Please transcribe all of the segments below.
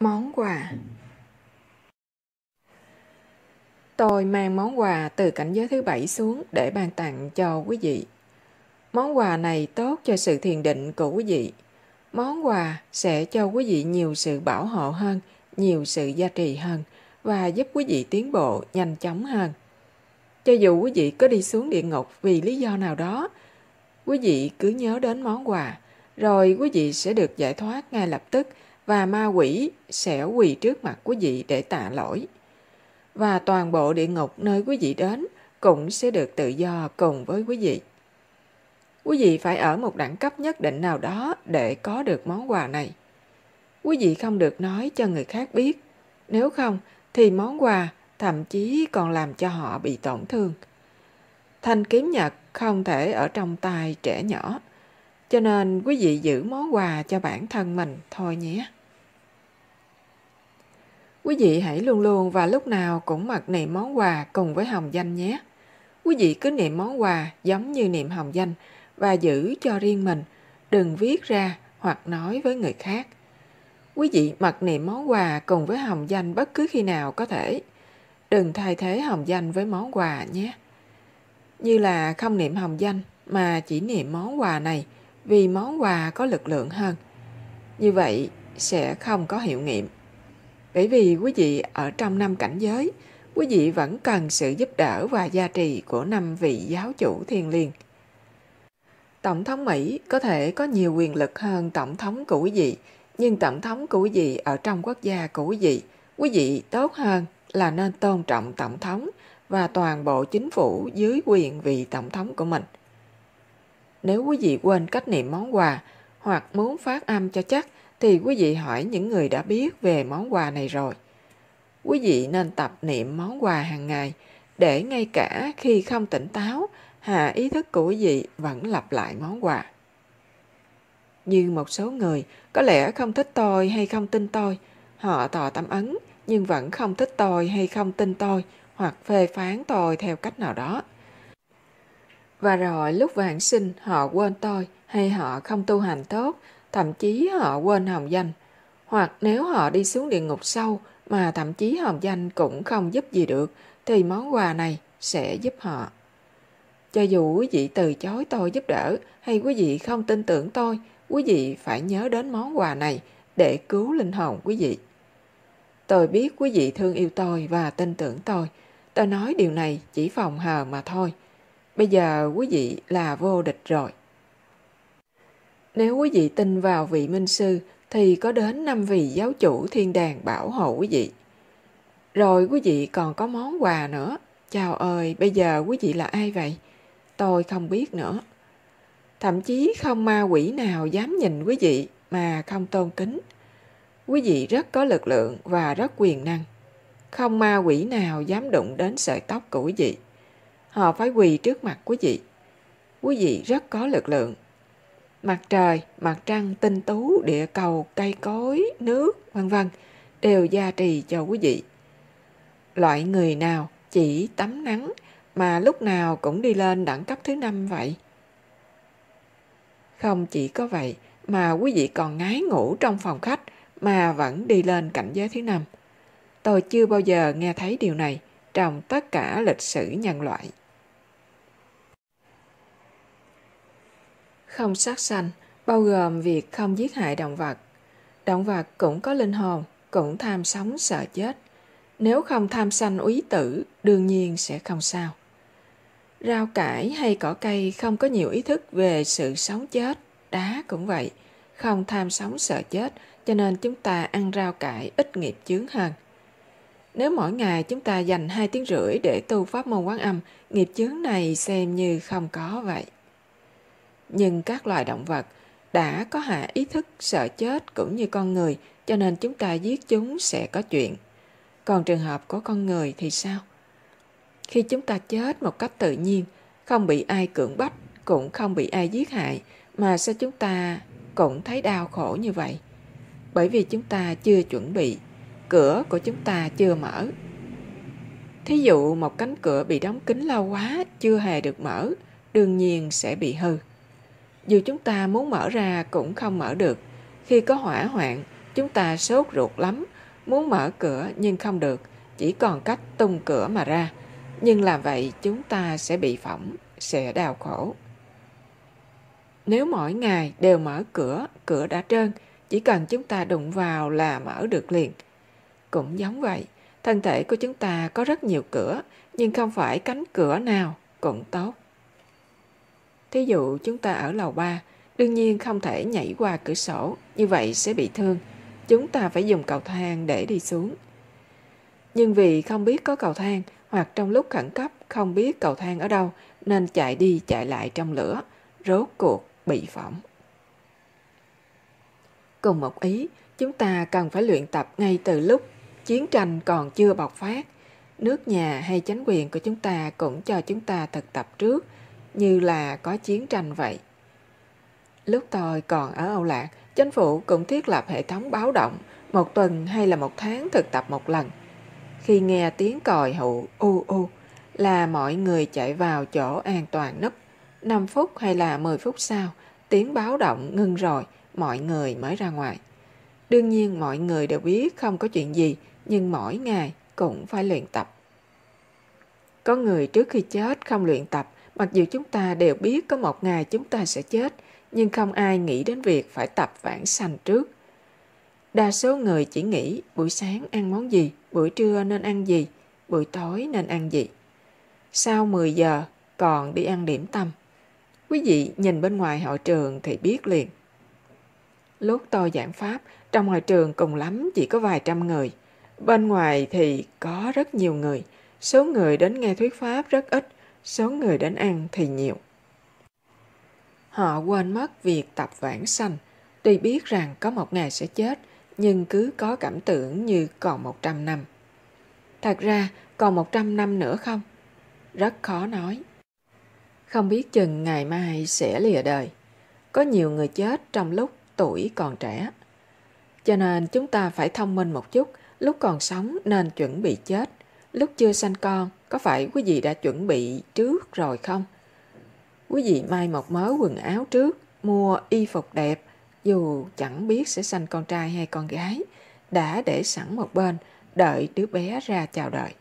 món quà tôi mang món quà từ cảnh giới thứ bảy xuống để bàn tặng cho quý vị món quà này tốt cho sự thiền định của quý vị món quà sẽ cho quý vị nhiều sự bảo hộ hơn nhiều sự gia trì hơn và giúp quý vị tiến bộ nhanh chóng hơn cho dù quý vị có đi xuống địa ngục vì lý do nào đó quý vị cứ nhớ đến món quà rồi quý vị sẽ được giải thoát ngay lập tức và ma quỷ sẽ quỳ trước mặt quý vị để tạ lỗi. Và toàn bộ địa ngục nơi quý vị đến cũng sẽ được tự do cùng với quý vị. Quý vị phải ở một đẳng cấp nhất định nào đó để có được món quà này. Quý vị không được nói cho người khác biết, nếu không thì món quà thậm chí còn làm cho họ bị tổn thương. Thanh kiếm nhật không thể ở trong tay trẻ nhỏ, cho nên quý vị giữ món quà cho bản thân mình thôi nhé. Quý vị hãy luôn luôn và lúc nào cũng mặc niệm món quà cùng với hồng danh nhé. Quý vị cứ niệm món quà giống như niệm hồng danh và giữ cho riêng mình, đừng viết ra hoặc nói với người khác. Quý vị mặc niệm món quà cùng với hồng danh bất cứ khi nào có thể. Đừng thay thế hồng danh với món quà nhé. Như là không niệm hồng danh mà chỉ niệm món quà này vì món quà có lực lượng hơn. Như vậy sẽ không có hiệu nghiệm bởi vì quý vị ở trong năm cảnh giới quý vị vẫn cần sự giúp đỡ và gia trì của năm vị giáo chủ thiền liền tổng thống mỹ có thể có nhiều quyền lực hơn tổng thống của quý vị nhưng tổng thống của quý vị ở trong quốc gia của quý vị quý vị tốt hơn là nên tôn trọng tổng thống và toàn bộ chính phủ dưới quyền vị tổng thống của mình nếu quý vị quên cách niệm món quà hoặc muốn phát âm cho chắc thì quý vị hỏi những người đã biết về món quà này rồi. Quý vị nên tập niệm món quà hàng ngày để ngay cả khi không tỉnh táo, hạ ý thức của quý vị vẫn lặp lại món quà. Như một số người có lẽ không thích tôi hay không tin tôi, họ tỏ tâm ấn nhưng vẫn không thích tôi hay không tin tôi hoặc phê phán tôi theo cách nào đó. Và rồi lúc vạn sinh họ quên tôi hay họ không tu hành tốt thậm chí họ quên hồng danh. Hoặc nếu họ đi xuống địa ngục sâu mà thậm chí hồng danh cũng không giúp gì được, thì món quà này sẽ giúp họ. Cho dù quý vị từ chối tôi giúp đỡ hay quý vị không tin tưởng tôi, quý vị phải nhớ đến món quà này để cứu linh hồn quý vị. Tôi biết quý vị thương yêu tôi và tin tưởng tôi. Tôi nói điều này chỉ phòng hờ mà thôi. Bây giờ quý vị là vô địch rồi. Nếu quý vị tin vào vị minh sư thì có đến năm vị giáo chủ thiên đàng bảo hộ quý vị. Rồi quý vị còn có món quà nữa. Chào ơi, bây giờ quý vị là ai vậy? Tôi không biết nữa. Thậm chí không ma quỷ nào dám nhìn quý vị mà không tôn kính. Quý vị rất có lực lượng và rất quyền năng. Không ma quỷ nào dám đụng đến sợi tóc của quý vị. Họ phải quỳ trước mặt quý vị. Quý vị rất có lực lượng mặt trời, mặt trăng, tinh tú, địa cầu, cây cối, nước, vân vân đều gia trì cho quý vị. Loại người nào chỉ tắm nắng mà lúc nào cũng đi lên đẳng cấp thứ năm vậy? Không chỉ có vậy mà quý vị còn ngái ngủ trong phòng khách mà vẫn đi lên cảnh giới thứ năm. Tôi chưa bao giờ nghe thấy điều này trong tất cả lịch sử nhân loại. không sát sanh, bao gồm việc không giết hại động vật. Động vật cũng có linh hồn, cũng tham sống sợ chết. Nếu không tham sanh úy tử, đương nhiên sẽ không sao. Rau cải hay cỏ cây không có nhiều ý thức về sự sống chết, đá cũng vậy. Không tham sống sợ chết, cho nên chúng ta ăn rau cải ít nghiệp chướng hơn. Nếu mỗi ngày chúng ta dành 2 tiếng rưỡi để tu pháp môn quán âm, nghiệp chướng này xem như không có vậy nhưng các loài động vật đã có hạ ý thức sợ chết cũng như con người cho nên chúng ta giết chúng sẽ có chuyện còn trường hợp của con người thì sao khi chúng ta chết một cách tự nhiên không bị ai cưỡng bách cũng không bị ai giết hại mà sao chúng ta cũng thấy đau khổ như vậy bởi vì chúng ta chưa chuẩn bị cửa của chúng ta chưa mở thí dụ một cánh cửa bị đóng kín lâu quá chưa hề được mở đương nhiên sẽ bị hư dù chúng ta muốn mở ra cũng không mở được. Khi có hỏa hoạn, chúng ta sốt ruột lắm, muốn mở cửa nhưng không được, chỉ còn cách tung cửa mà ra. Nhưng làm vậy chúng ta sẽ bị phỏng, sẽ đau khổ. Nếu mỗi ngày đều mở cửa, cửa đã trơn, chỉ cần chúng ta đụng vào là mở được liền. Cũng giống vậy, thân thể của chúng ta có rất nhiều cửa, nhưng không phải cánh cửa nào cũng tốt. Thí dụ chúng ta ở lầu 3, đương nhiên không thể nhảy qua cửa sổ, như vậy sẽ bị thương. Chúng ta phải dùng cầu thang để đi xuống. Nhưng vì không biết có cầu thang, hoặc trong lúc khẩn cấp không biết cầu thang ở đâu, nên chạy đi chạy lại trong lửa, rốt cuộc bị phỏng. Cùng một ý, chúng ta cần phải luyện tập ngay từ lúc chiến tranh còn chưa bộc phát. Nước nhà hay chính quyền của chúng ta cũng cho chúng ta thực tập trước – như là có chiến tranh vậy. Lúc tôi còn ở Âu Lạc, chính phủ cũng thiết lập hệ thống báo động một tuần hay là một tháng thực tập một lần. Khi nghe tiếng còi hụ u u là mọi người chạy vào chỗ an toàn nấp. 5 phút hay là 10 phút sau, tiếng báo động ngưng rồi, mọi người mới ra ngoài. Đương nhiên mọi người đều biết không có chuyện gì, nhưng mỗi ngày cũng phải luyện tập. Có người trước khi chết không luyện tập Mặc dù chúng ta đều biết có một ngày chúng ta sẽ chết, nhưng không ai nghĩ đến việc phải tập vãng sanh trước. Đa số người chỉ nghĩ buổi sáng ăn món gì, buổi trưa nên ăn gì, buổi tối nên ăn gì. Sau 10 giờ còn đi ăn điểm tâm. Quý vị nhìn bên ngoài hội trường thì biết liền. Lúc tôi giảng pháp, trong hội trường cùng lắm chỉ có vài trăm người. Bên ngoài thì có rất nhiều người. Số người đến nghe thuyết pháp rất ít, số người đến ăn thì nhiều. Họ quên mất việc tập vãng sanh, tuy biết rằng có một ngày sẽ chết, nhưng cứ có cảm tưởng như còn 100 năm. Thật ra, còn 100 năm nữa không? Rất khó nói. Không biết chừng ngày mai sẽ lìa đời. Có nhiều người chết trong lúc tuổi còn trẻ. Cho nên chúng ta phải thông minh một chút, lúc còn sống nên chuẩn bị chết, lúc chưa sanh con có phải quý vị đã chuẩn bị trước rồi không? Quý vị may một mớ quần áo trước, mua y phục đẹp, dù chẳng biết sẽ sanh con trai hay con gái, đã để sẵn một bên, đợi đứa bé ra chào đợi.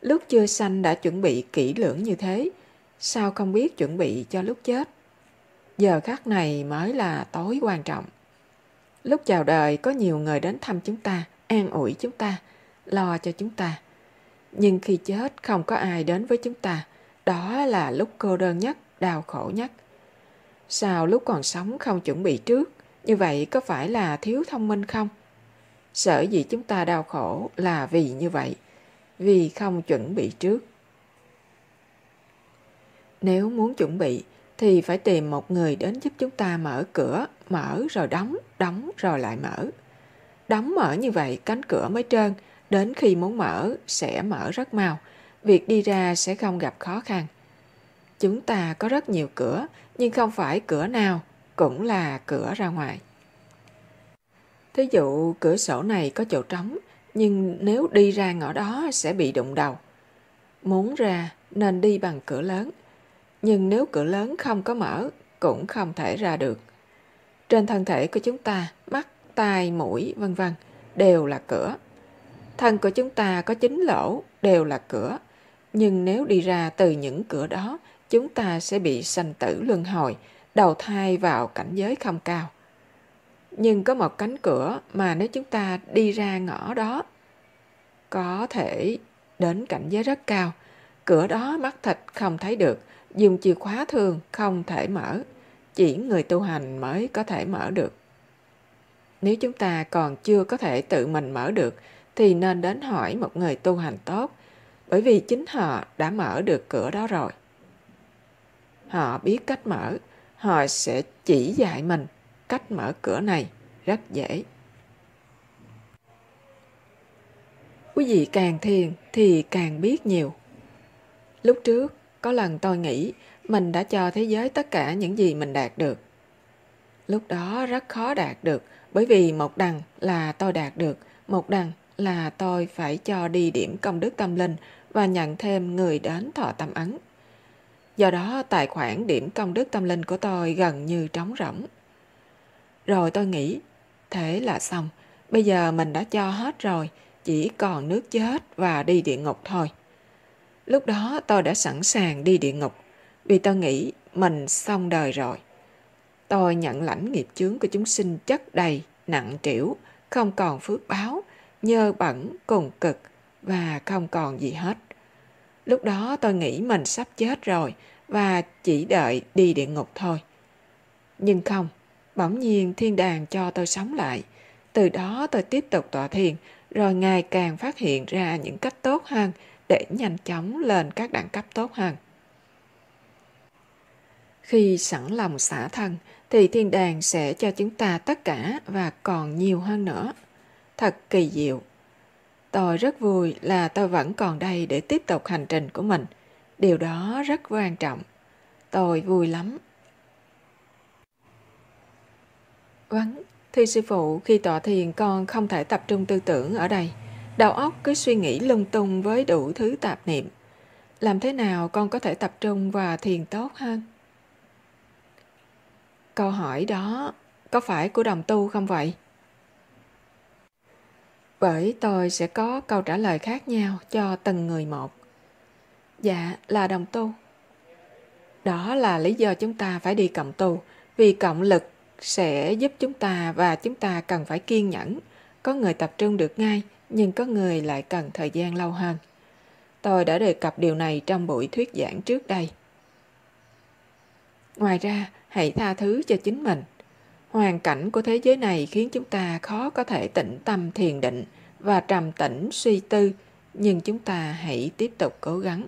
Lúc chưa sanh đã chuẩn bị kỹ lưỡng như thế, sao không biết chuẩn bị cho lúc chết? Giờ khắc này mới là tối quan trọng. Lúc chào đời có nhiều người đến thăm chúng ta, an ủi chúng ta, lo cho chúng ta nhưng khi chết không có ai đến với chúng ta đó là lúc cô đơn nhất đau khổ nhất sao lúc còn sống không chuẩn bị trước như vậy có phải là thiếu thông minh không sở dĩ chúng ta đau khổ là vì như vậy vì không chuẩn bị trước nếu muốn chuẩn bị thì phải tìm một người đến giúp chúng ta mở cửa mở rồi đóng đóng rồi lại mở đóng mở như vậy cánh cửa mới trơn Đến khi muốn mở, sẽ mở rất mau. Việc đi ra sẽ không gặp khó khăn. Chúng ta có rất nhiều cửa, nhưng không phải cửa nào cũng là cửa ra ngoài. Thí dụ cửa sổ này có chỗ trống, nhưng nếu đi ra ngõ đó sẽ bị đụng đầu. Muốn ra nên đi bằng cửa lớn, nhưng nếu cửa lớn không có mở cũng không thể ra được. Trên thân thể của chúng ta, mắt, tai, mũi, vân vân đều là cửa. Thân của chúng ta có chín lỗ, đều là cửa. Nhưng nếu đi ra từ những cửa đó, chúng ta sẽ bị sanh tử luân hồi, đầu thai vào cảnh giới không cao. Nhưng có một cánh cửa mà nếu chúng ta đi ra ngõ đó, có thể đến cảnh giới rất cao. Cửa đó mắt thịt không thấy được, dùng chìa khóa thường không thể mở. Chỉ người tu hành mới có thể mở được. Nếu chúng ta còn chưa có thể tự mình mở được, thì nên đến hỏi một người tu hành tốt, bởi vì chính họ đã mở được cửa đó rồi. Họ biết cách mở, họ sẽ chỉ dạy mình cách mở cửa này rất dễ. Quý vị càng thiền thì càng biết nhiều. Lúc trước, có lần tôi nghĩ mình đã cho thế giới tất cả những gì mình đạt được. Lúc đó rất khó đạt được bởi vì một đằng là tôi đạt được, một đằng là tôi phải cho đi điểm công đức tâm linh và nhận thêm người đến thọ tâm ấn. Do đó tài khoản điểm công đức tâm linh của tôi gần như trống rỗng. Rồi tôi nghĩ, thế là xong, bây giờ mình đã cho hết rồi, chỉ còn nước chết và đi địa ngục thôi. Lúc đó tôi đã sẵn sàng đi địa ngục, vì tôi nghĩ mình xong đời rồi. Tôi nhận lãnh nghiệp chướng của chúng sinh chất đầy, nặng trĩu, không còn phước báo – nhơ bẩn, cùng cực và không còn gì hết. Lúc đó tôi nghĩ mình sắp chết rồi và chỉ đợi đi địa ngục thôi. Nhưng không, bỗng nhiên thiên đàng cho tôi sống lại. Từ đó tôi tiếp tục tọa thiền, rồi ngày càng phát hiện ra những cách tốt hơn để nhanh chóng lên các đẳng cấp tốt hơn. Khi sẵn lòng xả thân thì thiên đàng sẽ cho chúng ta tất cả và còn nhiều hơn nữa thật kỳ diệu. Tôi rất vui là tôi vẫn còn đây để tiếp tục hành trình của mình. Điều đó rất quan trọng. Tôi vui lắm. Vắng, thưa sư phụ, khi tọa thiền con không thể tập trung tư tưởng ở đây. Đầu óc cứ suy nghĩ lung tung với đủ thứ tạp niệm. Làm thế nào con có thể tập trung và thiền tốt hơn? Câu hỏi đó có phải của đồng tu không vậy? bởi tôi sẽ có câu trả lời khác nhau cho từng người một dạ là đồng tu đó là lý do chúng ta phải đi cộng tu vì cộng lực sẽ giúp chúng ta và chúng ta cần phải kiên nhẫn có người tập trung được ngay nhưng có người lại cần thời gian lâu hơn tôi đã đề cập điều này trong buổi thuyết giảng trước đây ngoài ra hãy tha thứ cho chính mình hoàn cảnh của thế giới này khiến chúng ta khó có thể tĩnh tâm thiền định và trầm tĩnh suy tư nhưng chúng ta hãy tiếp tục cố gắng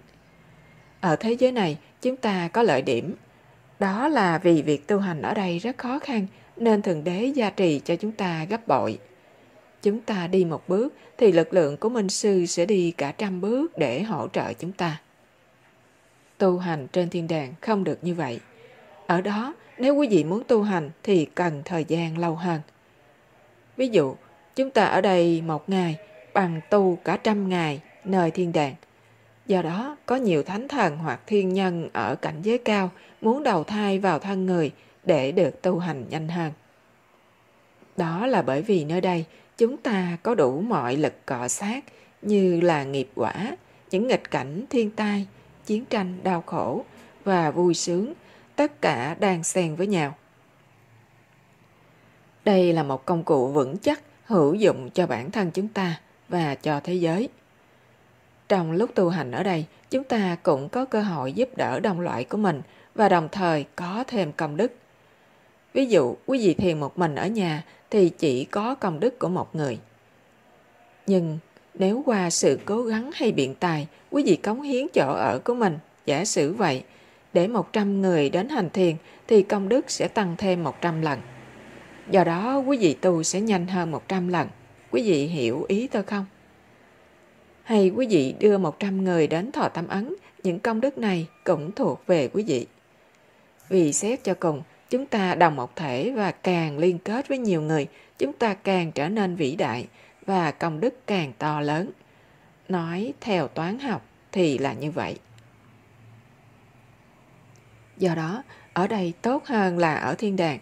ở thế giới này chúng ta có lợi điểm đó là vì việc tu hành ở đây rất khó khăn nên thượng đế gia trì cho chúng ta gấp bội chúng ta đi một bước thì lực lượng của minh sư sẽ đi cả trăm bước để hỗ trợ chúng ta tu hành trên thiên đàng không được như vậy ở đó, nếu quý vị muốn tu hành thì cần thời gian lâu hơn. Ví dụ, chúng ta ở đây một ngày bằng tu cả trăm ngày nơi thiên đàng. Do đó, có nhiều thánh thần hoặc thiên nhân ở cảnh giới cao muốn đầu thai vào thân người để được tu hành nhanh hơn. Đó là bởi vì nơi đây chúng ta có đủ mọi lực cọ sát như là nghiệp quả, những nghịch cảnh thiên tai, chiến tranh đau khổ và vui sướng – tất cả đang xen với nhau. Đây là một công cụ vững chắc hữu dụng cho bản thân chúng ta và cho thế giới. Trong lúc tu hành ở đây, chúng ta cũng có cơ hội giúp đỡ đồng loại của mình và đồng thời có thêm công đức. Ví dụ, quý vị thiền một mình ở nhà thì chỉ có công đức của một người. Nhưng nếu qua sự cố gắng hay biện tài, quý vị cống hiến chỗ ở của mình, giả sử vậy – để 100 người đến hành thiền thì công đức sẽ tăng thêm 100 lần. Do đó quý vị tu sẽ nhanh hơn 100 lần. Quý vị hiểu ý tôi không? Hay quý vị đưa 100 người đến thọ tâm ấn, những công đức này cũng thuộc về quý vị. Vì xét cho cùng, chúng ta đồng một thể và càng liên kết với nhiều người, chúng ta càng trở nên vĩ đại và công đức càng to lớn. Nói theo toán học thì là như vậy. Do đó, ở đây tốt hơn là ở thiên đàng.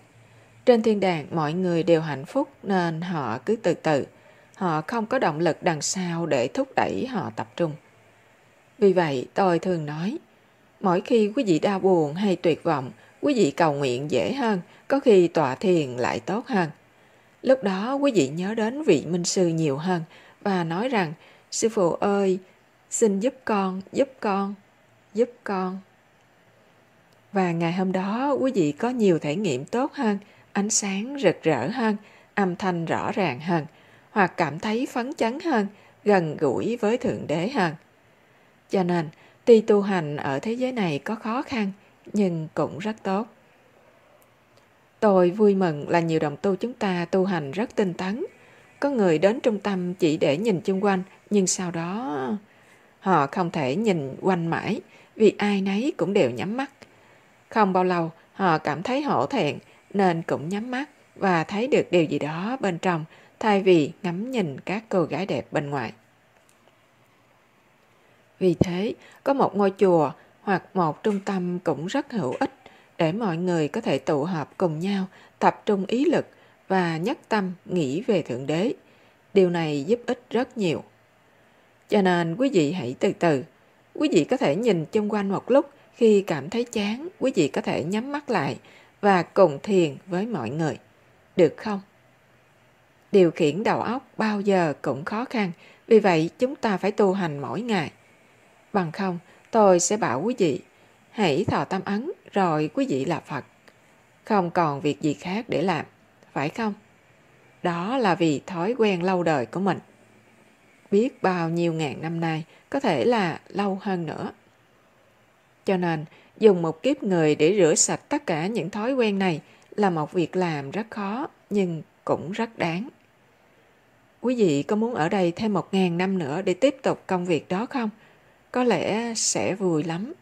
Trên thiên đàng mọi người đều hạnh phúc nên họ cứ từ từ. Họ không có động lực đằng sau để thúc đẩy họ tập trung. Vì vậy, tôi thường nói, mỗi khi quý vị đau buồn hay tuyệt vọng, quý vị cầu nguyện dễ hơn, có khi tọa thiền lại tốt hơn. Lúc đó quý vị nhớ đến vị minh sư nhiều hơn và nói rằng, sư phụ ơi, xin giúp con, giúp con, giúp con. Và ngày hôm đó quý vị có nhiều thể nghiệm tốt hơn, ánh sáng rực rỡ hơn, âm thanh rõ ràng hơn, hoặc cảm thấy phấn chấn hơn, gần gũi với Thượng Đế hơn. Cho nên, tuy tu hành ở thế giới này có khó khăn, nhưng cũng rất tốt. Tôi vui mừng là nhiều đồng tu chúng ta tu hành rất tinh tấn. Có người đến trung tâm chỉ để nhìn chung quanh, nhưng sau đó họ không thể nhìn quanh mãi, vì ai nấy cũng đều nhắm mắt. Không bao lâu, họ cảm thấy hổ thẹn nên cũng nhắm mắt và thấy được điều gì đó bên trong thay vì ngắm nhìn các cô gái đẹp bên ngoài. Vì thế, có một ngôi chùa hoặc một trung tâm cũng rất hữu ích để mọi người có thể tụ họp cùng nhau, tập trung ý lực và nhất tâm nghĩ về Thượng Đế. Điều này giúp ích rất nhiều. Cho nên quý vị hãy từ từ. Quý vị có thể nhìn chung quanh một lúc khi cảm thấy chán, quý vị có thể nhắm mắt lại và cùng thiền với mọi người. Được không? Điều khiển đầu óc bao giờ cũng khó khăn, vì vậy chúng ta phải tu hành mỗi ngày. Bằng không, tôi sẽ bảo quý vị, hãy thọ tâm ấn rồi quý vị là Phật. Không còn việc gì khác để làm, phải không? Đó là vì thói quen lâu đời của mình. Biết bao nhiêu ngàn năm nay, có thể là lâu hơn nữa. Cho nên, dùng một kiếp người để rửa sạch tất cả những thói quen này là một việc làm rất khó nhưng cũng rất đáng. Quý vị có muốn ở đây thêm một ngàn năm nữa để tiếp tục công việc đó không? Có lẽ sẽ vui lắm.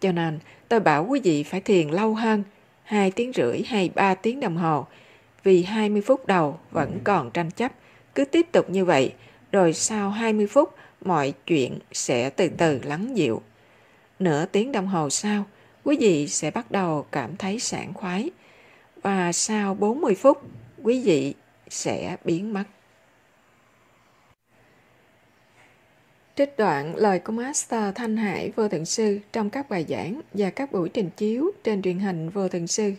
Cho nên, tôi bảo quý vị phải thiền lâu hơn, hai tiếng rưỡi hay ba tiếng đồng hồ, vì 20 phút đầu vẫn ừ. còn tranh chấp, cứ tiếp tục như vậy, rồi sau 20 phút mọi chuyện sẽ từ từ lắng dịu nửa tiếng đồng hồ sau, quý vị sẽ bắt đầu cảm thấy sảng khoái và sau 40 phút, quý vị sẽ biến mất. Trích đoạn lời của Master Thanh Hải Vô Thượng Sư trong các bài giảng và các buổi trình chiếu trên truyền hình Vô Thượng Sư